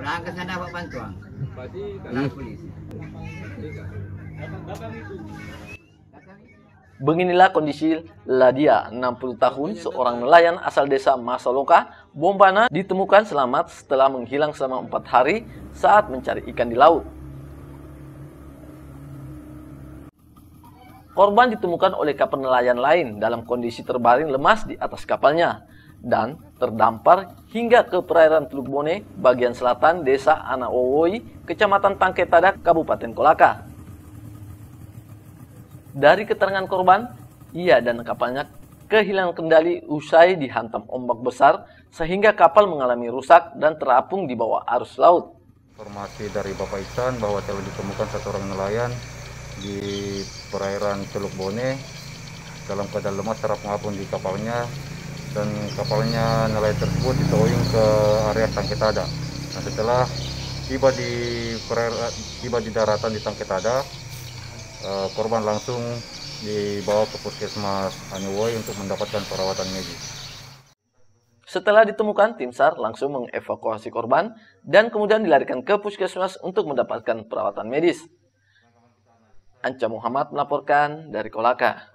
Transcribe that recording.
pulang ke sana buat bantuan. Hmm. Beginilah kondisi Ladia, 60 tahun, seorang nelayan asal desa Masaloka, Bombana, ditemukan selamat setelah menghilang selama empat hari saat mencari ikan di laut. Korban ditemukan oleh kapal nelayan lain dalam kondisi terbaring lemas di atas kapalnya dan terdampar hingga ke perairan Teluk Bone, bagian selatan desa Anaowoi, kecamatan Tangketadak, Kabupaten Kolaka. Dari keterangan korban, ia dan kapalnya kehilangan kendali usai dihantam ombak besar sehingga kapal mengalami rusak dan terapung di bawah arus laut. Informasi dari Bapak Ihsan bahwa telah ditemukan satu orang nelayan di perairan Teluk Bone dalam keadaan lemas terapung-apung di kapalnya dan kapalnya nelayan tersebut ditowing ke area Tangkitada. Nah, setelah tiba di eh, tiba di daratan di Tangkitada, eh, korban langsung dibawa ke puskesmas Anyway untuk mendapatkan perawatan medis. Setelah ditemukan, tim SAR langsung mengevakuasi korban dan kemudian dilarikan ke puskesmas untuk mendapatkan perawatan medis. Anca Muhammad melaporkan dari Kolaka.